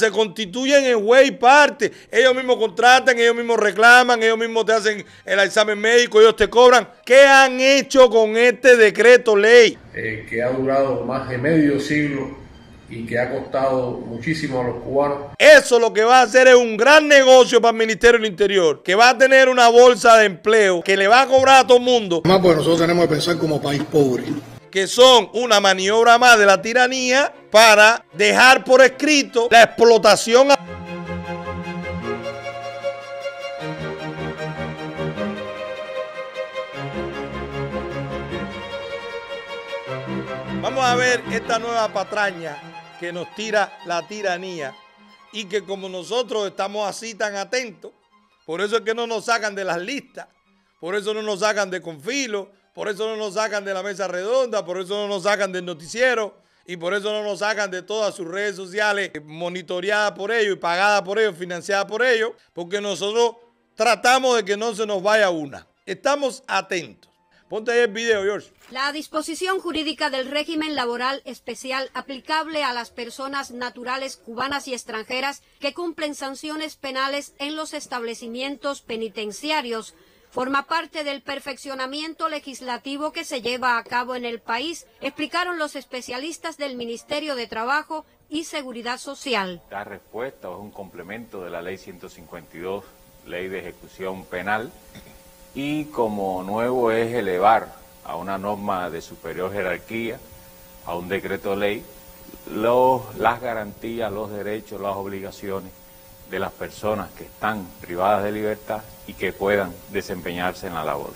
se constituyen en juez y parte. Ellos mismos contratan, ellos mismos reclaman, ellos mismos te hacen el examen médico, ellos te cobran. ¿Qué han hecho con este decreto ley? Eh, que ha durado más de medio siglo y que ha costado muchísimo a los cubanos. Eso lo que va a hacer es un gran negocio para el Ministerio del Interior, que va a tener una bolsa de empleo que le va a cobrar a todo el mundo. Más pues nosotros tenemos que pensar como país pobre que son una maniobra más de la tiranía para dejar por escrito la explotación. Vamos a ver esta nueva patraña que nos tira la tiranía y que como nosotros estamos así tan atentos, por eso es que no nos sacan de las listas, por eso no nos sacan de confilo, por eso no nos sacan de la mesa redonda, por eso no nos sacan del noticiero y por eso no nos sacan de todas sus redes sociales eh, monitoreadas por ellos y pagadas por ellos, financiadas por ellos, porque nosotros tratamos de que no se nos vaya una. Estamos atentos. Ponte ahí el video, George. La disposición jurídica del régimen laboral especial aplicable a las personas naturales cubanas y extranjeras que cumplen sanciones penales en los establecimientos penitenciarios forma parte del perfeccionamiento legislativo que se lleva a cabo en el país, explicaron los especialistas del Ministerio de Trabajo y Seguridad Social. La respuesta es un complemento de la Ley 152, Ley de Ejecución Penal, y como nuevo es elevar a una norma de superior jerarquía, a un decreto ley, las garantías, los derechos, las obligaciones de las personas que están privadas de libertad y que puedan desempeñarse en la labor.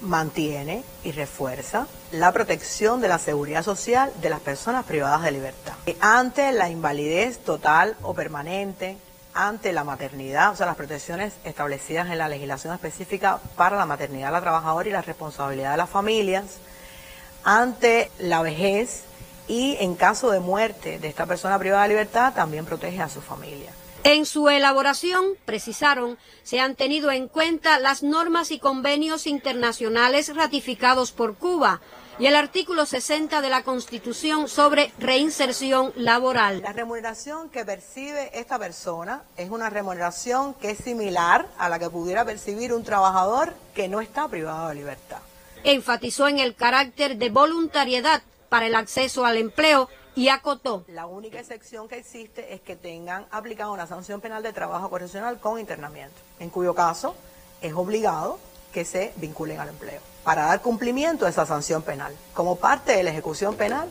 Mantiene y refuerza la protección de la seguridad social de las personas privadas de libertad. Eh, ante la invalidez total o permanente, ante la maternidad, o sea, las protecciones establecidas en la legislación específica para la maternidad de la trabajadora y la responsabilidad de las familias, ante la vejez y en caso de muerte de esta persona privada de libertad también protege a su familia. En su elaboración, precisaron, se han tenido en cuenta las normas y convenios internacionales ratificados por Cuba y el artículo 60 de la Constitución sobre reinserción laboral. La remuneración que percibe esta persona es una remuneración que es similar a la que pudiera percibir un trabajador que no está privado de libertad. Enfatizó en el carácter de voluntariedad para el acceso al empleo y acotó. La única excepción que existe es que tengan aplicado una sanción penal de trabajo correccional con internamiento, en cuyo caso es obligado que se vinculen al empleo para dar cumplimiento a esa sanción penal, como parte de la ejecución penal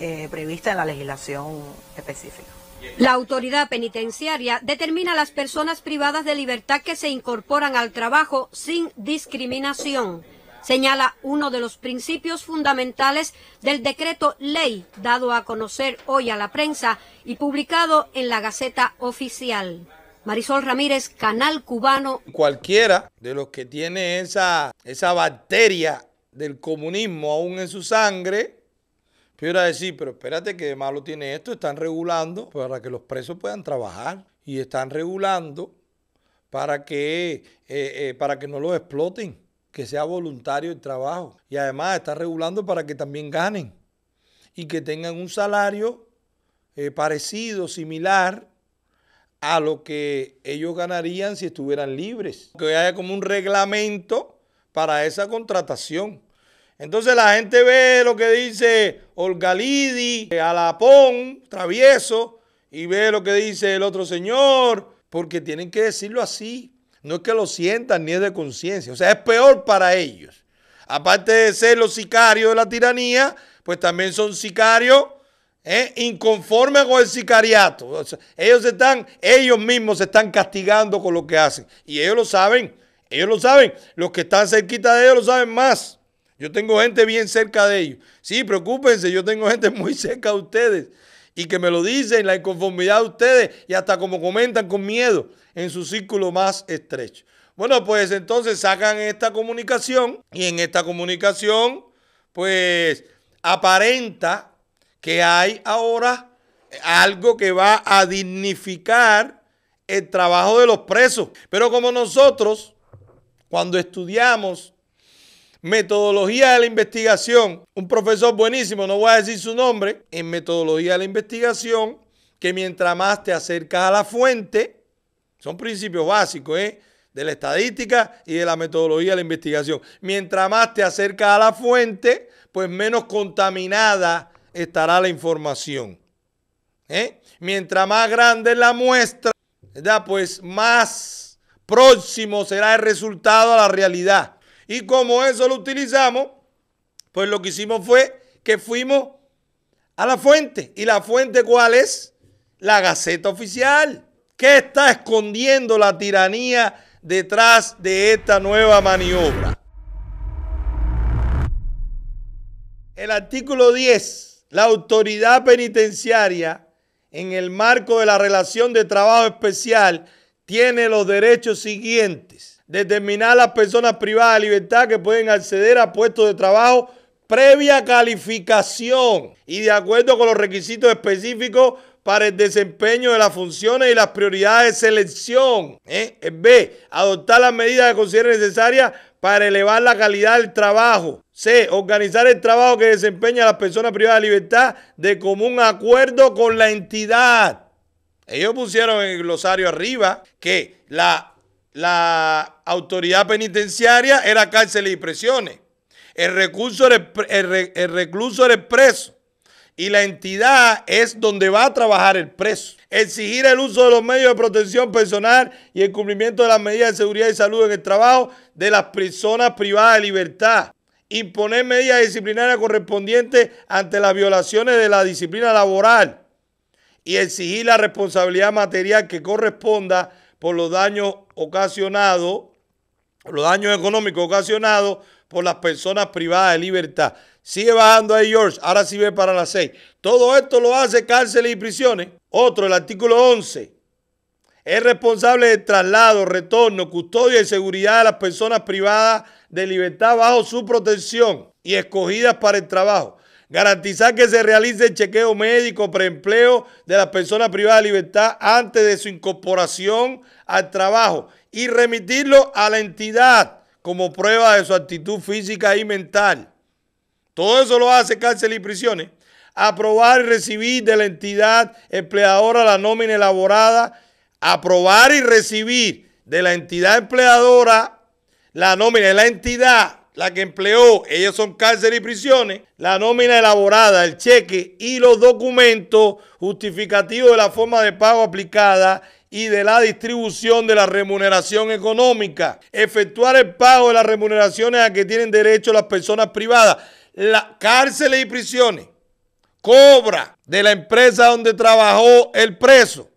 eh, prevista en la legislación específica. La autoridad penitenciaria determina a las personas privadas de libertad que se incorporan al trabajo sin discriminación señala uno de los principios fundamentales del decreto ley dado a conocer hoy a la prensa y publicado en la Gaceta Oficial. Marisol Ramírez, Canal Cubano. Cualquiera de los que tiene esa, esa bacteria del comunismo aún en su sangre, pudiera decir, pero espérate que malo tiene esto, están regulando para que los presos puedan trabajar y están regulando para que, eh, eh, para que no los exploten que sea voluntario el trabajo. Y además está regulando para que también ganen y que tengan un salario eh, parecido, similar a lo que ellos ganarían si estuvieran libres. Que haya como un reglamento para esa contratación. Entonces la gente ve lo que dice Olgalidi, eh, Alapón, Travieso, y ve lo que dice el otro señor, porque tienen que decirlo así, no es que lo sientan ni es de conciencia. O sea, es peor para ellos. Aparte de ser los sicarios de la tiranía, pues también son sicarios ¿eh? inconformes con el sicariato. ellos están, ellos mismos se están castigando con lo que hacen. Y ellos lo saben. Ellos lo saben. Los que están cerquita de ellos lo saben más. Yo tengo gente bien cerca de ellos. Sí, preocúpense, yo tengo gente muy cerca de ustedes y que me lo dicen, la inconformidad de ustedes y hasta como comentan con miedo en su círculo más estrecho. Bueno, pues entonces sacan esta comunicación y en esta comunicación pues aparenta que hay ahora algo que va a dignificar el trabajo de los presos. Pero como nosotros, cuando estudiamos metodología de la investigación, un profesor buenísimo, no voy a decir su nombre, en metodología de la investigación, que mientras más te acercas a la fuente, son principios básicos, ¿eh? de la estadística y de la metodología de la investigación. Mientras más te acercas a la fuente, pues menos contaminada estará la información. ¿eh? Mientras más grande la muestra, pues más próximo será el resultado a la realidad. Y como eso lo utilizamos, pues lo que hicimos fue que fuimos a la fuente. ¿Y la fuente cuál es? La Gaceta Oficial. que está escondiendo la tiranía detrás de esta nueva maniobra? El artículo 10, la autoridad penitenciaria, en el marco de la relación de trabajo especial, tiene los derechos siguientes determinar las personas privadas de libertad que pueden acceder a puestos de trabajo previa calificación y de acuerdo con los requisitos específicos para el desempeño de las funciones y las prioridades de selección. B. ¿eh? Adoptar las medidas que considere necesarias para elevar la calidad del trabajo. C. Organizar el trabajo que desempeña las personas privadas de libertad de común acuerdo con la entidad. Ellos pusieron en el glosario arriba que la la autoridad penitenciaria era cárcel y presiones. El, el, recluso era el preso. Y la entidad es donde va a trabajar el preso. Exigir el uso de los medios de protección personal y el cumplimiento de las medidas de seguridad y salud en el trabajo de las personas privadas de libertad. Imponer medidas disciplinarias correspondientes ante las violaciones de la disciplina laboral. Y exigir la responsabilidad material que corresponda por los daños ocasionados, los daños económicos ocasionados por las personas privadas de libertad. Sigue bajando ahí, George. Ahora sí ve para las seis. Todo esto lo hace cárceles y prisiones. Otro, el artículo 11. Es responsable del traslado, retorno, custodia y seguridad de las personas privadas de libertad bajo su protección y escogidas para el trabajo garantizar que se realice el chequeo médico preempleo de las personas privadas de libertad antes de su incorporación al trabajo y remitirlo a la entidad como prueba de su actitud física y mental. Todo eso lo hace cárcel y prisiones. Aprobar y recibir de la entidad empleadora la nómina elaborada. Aprobar y recibir de la entidad empleadora la nómina de la entidad la que empleó, ellas son cárceles y prisiones, la nómina elaborada, el cheque y los documentos justificativos de la forma de pago aplicada y de la distribución de la remuneración económica. Efectuar el pago de las remuneraciones a que tienen derecho las personas privadas. Las cárceles y prisiones. Cobra de la empresa donde trabajó el preso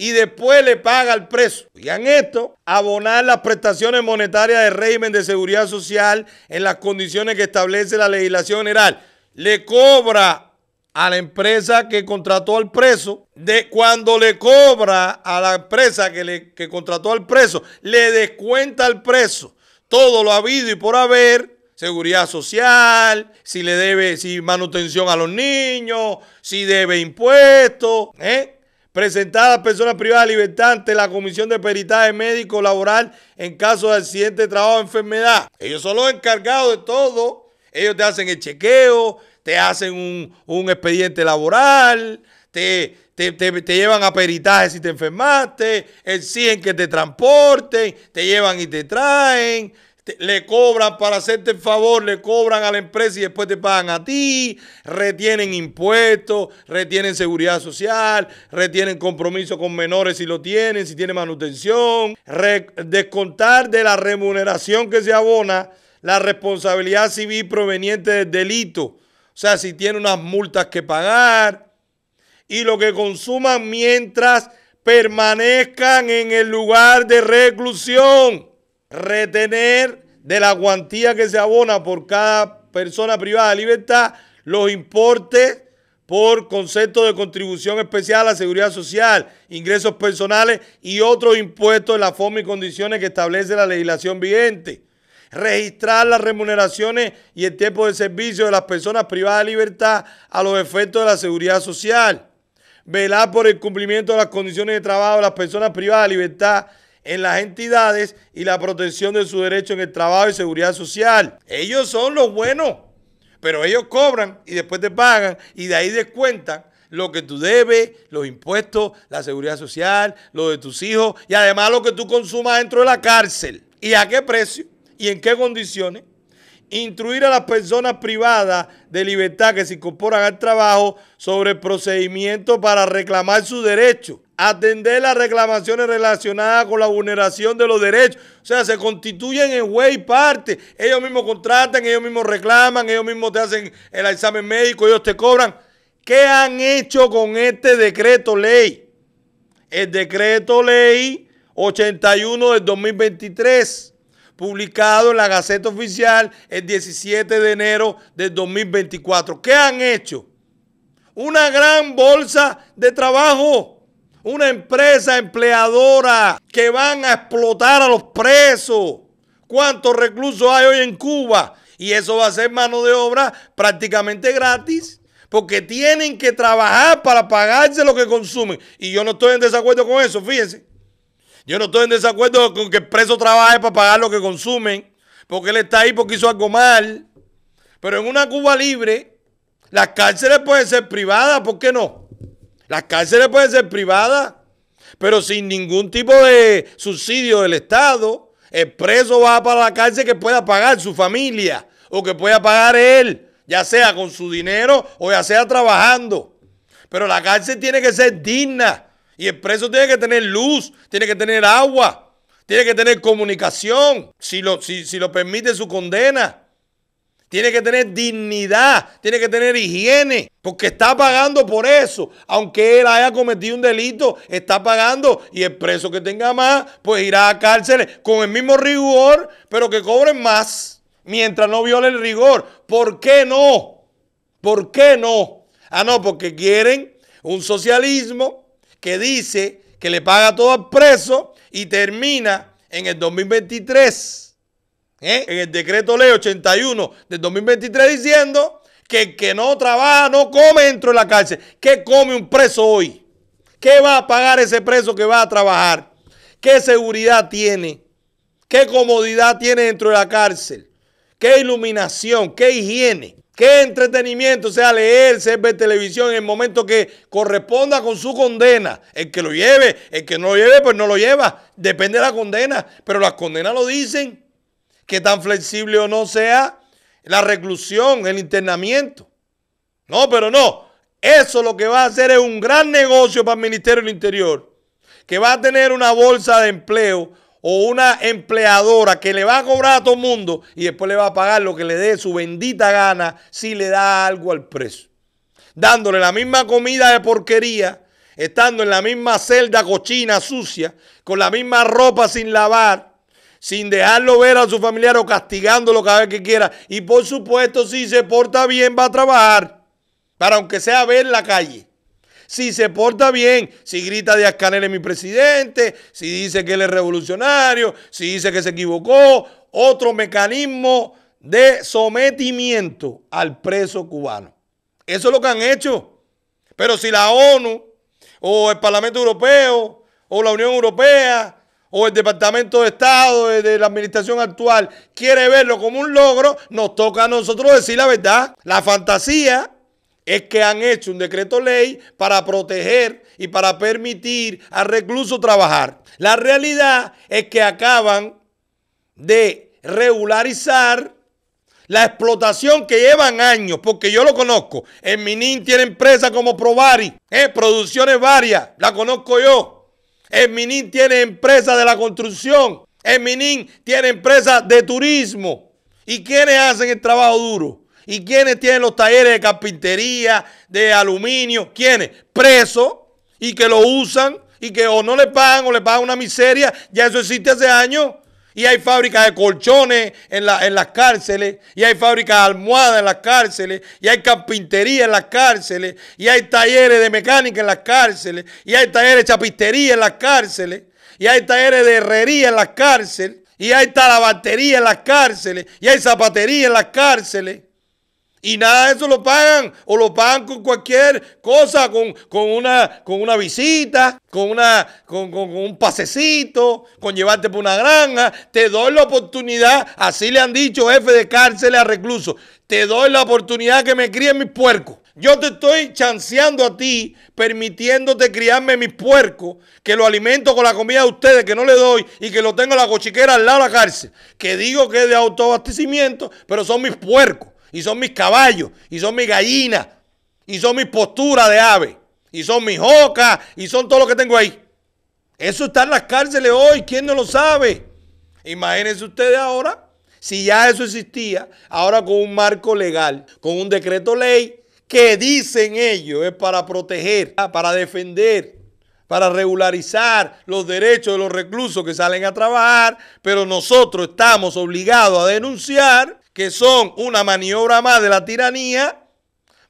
y después le paga al preso. Oigan esto, abonar las prestaciones monetarias del régimen de seguridad social en las condiciones que establece la legislación general. Le cobra a la empresa que contrató al preso, de cuando le cobra a la empresa que, le, que contrató al preso, le descuenta al preso todo lo habido y por haber, seguridad social, si le debe, si manutención a los niños, si debe impuestos, ¿eh? presentada a personas privadas libertantes la comisión de peritaje médico laboral en caso de accidente de trabajo o enfermedad. Ellos son los encargados de todo. Ellos te hacen el chequeo, te hacen un, expediente laboral, te, te, te, llevan a peritaje si te enfermaste, exigen que te transporten, te llevan y te traen, le cobran para hacerte el favor, le cobran a la empresa y después te pagan a ti, retienen impuestos, retienen seguridad social, retienen compromiso con menores si lo tienen, si tienen manutención, descontar de la remuneración que se abona la responsabilidad civil proveniente del delito, o sea, si tiene unas multas que pagar y lo que consuman mientras permanezcan en el lugar de reclusión retener de la cuantía que se abona por cada persona privada de libertad los importes por concepto de contribución especial a la seguridad social, ingresos personales y otros impuestos en la forma y condiciones que establece la legislación vigente. Registrar las remuneraciones y el tiempo de servicio de las personas privadas de libertad a los efectos de la seguridad social. Velar por el cumplimiento de las condiciones de trabajo de las personas privadas de libertad en las entidades y la protección de su derecho en el trabajo y seguridad social. Ellos son los buenos, pero ellos cobran y después te pagan y de ahí descuentan lo que tú debes, los impuestos, la seguridad social, lo de tus hijos y además lo que tú consumas dentro de la cárcel. ¿Y a qué precio? ¿Y en qué condiciones? Instruir a las personas privadas de libertad que se incorporan al trabajo sobre el procedimiento para reclamar su derecho atender las reclamaciones relacionadas con la vulneración de los derechos. O sea, se constituyen en juez y parte. Ellos mismos contratan, ellos mismos reclaman, ellos mismos te hacen el examen médico, ellos te cobran. ¿Qué han hecho con este decreto ley? El decreto ley 81 del 2023, publicado en la Gaceta Oficial el 17 de enero del 2024. ¿Qué han hecho? Una gran bolsa de trabajo una empresa empleadora que van a explotar a los presos. ¿Cuántos reclusos hay hoy en Cuba? Y eso va a ser mano de obra prácticamente gratis, porque tienen que trabajar para pagarse lo que consumen. Y yo no estoy en desacuerdo con eso, fíjense. Yo no estoy en desacuerdo con que el preso trabaje para pagar lo que consumen, porque él está ahí porque hizo algo mal. Pero en una Cuba libre, las cárceles pueden ser privadas, ¿por qué no? Las cárceles pueden ser privadas, pero sin ningún tipo de subsidio del Estado. El preso va para la cárcel que pueda pagar su familia o que pueda pagar él, ya sea con su dinero o ya sea trabajando. Pero la cárcel tiene que ser digna y el preso tiene que tener luz, tiene que tener agua, tiene que tener comunicación, si lo, si, lo permite su condena tiene que tener dignidad, tiene que tener higiene, porque está pagando por eso. Aunque él haya cometido un delito, está pagando y el preso que tenga más, pues irá a cárcel con el mismo rigor, pero que cobren más mientras no viole el rigor. ¿Por qué no? ¿Por qué no? Ah, no, porque quieren un socialismo que dice que le paga todo al preso y termina en el 2023 ¿Eh? en el decreto ley 81 del 2023 diciendo que el que no trabaja no come dentro de la cárcel. ¿Qué come un preso hoy? ¿Qué va a pagar ese preso que va a trabajar? ¿Qué seguridad tiene? ¿Qué comodidad tiene dentro de la cárcel? ¿Qué iluminación? ¿Qué higiene? ¿Qué entretenimiento? O sea, ser ver televisión en el momento que corresponda con su condena. El que lo lleve, el que no lo lleve, pues no lo lleva. Depende de la condena. Pero las condenas lo dicen que tan flexible o no sea la reclusión, el internamiento. No, pero no. Eso lo que va a hacer es un gran negocio para el Ministerio del Interior, que va a tener una bolsa de empleo o una empleadora que le va a cobrar a todo el mundo y después le va a pagar lo que le dé su bendita gana si le da algo al preso. Dándole la misma comida de porquería, estando en la misma celda cochina, sucia, con la misma ropa sin lavar, sin dejarlo ver a su familiar o castigándolo cada vez que quiera. Y por supuesto, si se porta bien, va a trabajar, para aunque sea ver la calle. Si se porta bien, si grita de Canel es mi presidente, si dice que él es revolucionario, si dice que se equivocó, otro mecanismo de sometimiento al preso cubano. Eso es lo que han hecho. Pero si la ONU o el Parlamento Europeo o la Unión Europea o el Departamento de Estado de, la administración actual quiere verlo como un logro, nos toca a nosotros decir la verdad. La fantasía es que han hecho un decreto ley para proteger y para permitir a recluso trabajar. La realidad es que acaban de regularizar la explotación que llevan años, porque yo lo conozco. En Minin tiene empresas como Provari, ¿eh? producciones varias, la conozco yo. El tiene empresa de la construcción. El Minin tiene empresa de turismo. ¿Y quiénes hacen el trabajo duro? ¿Y quiénes tienen los talleres de carpintería, de aluminio? ¿Quiénes? Presos y que lo usan y que o no le pagan o le pagan una miseria. Ya eso existe hace años. Y hay fábricas de colchones en, la, las cárceles, y hay fábricas de almohadas en las cárceles, y hay carpintería en las cárceles, y hay talleres de mecánica en las cárceles, y hay talleres de chapistería en las cárceles, y hay talleres de herrería en las cárceles, y hay talabatería en las cárceles, y hay zapatería en las cárceles. Y nada de eso lo pagan. O lo pagan con cualquier cosa, con, una, con una visita, con, una, con, un pasecito, con llevarte por una granja. Te doy la oportunidad, así le han dicho jefe de cárcel a recluso, te doy la oportunidad que me críen mis puercos. Yo te estoy chanceando a ti, permitiéndote criarme mis puercos, que lo alimento con la comida de ustedes, que no le doy, y que lo tengo en la cochiquera al lado de la cárcel. Que digo que es de autoabastecimiento, pero son mis puercos y son mis caballos, y son mis gallinas, y son mis posturas de ave, y son mis ocas, y son todo lo que tengo ahí. Eso está en las cárceles hoy, ¿quién no lo sabe? Imagínense ustedes ahora, si ya eso existía, ahora con un marco legal, con un decreto ley, que dicen ellos es para proteger, para defender, para regularizar los derechos de los reclusos que salen a trabajar, pero nosotros estamos obligados a denunciar que son una maniobra más de la tiranía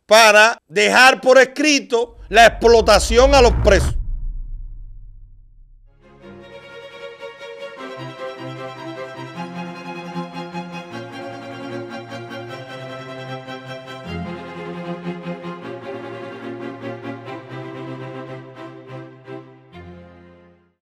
para dejar por escrito la explotación a los presos.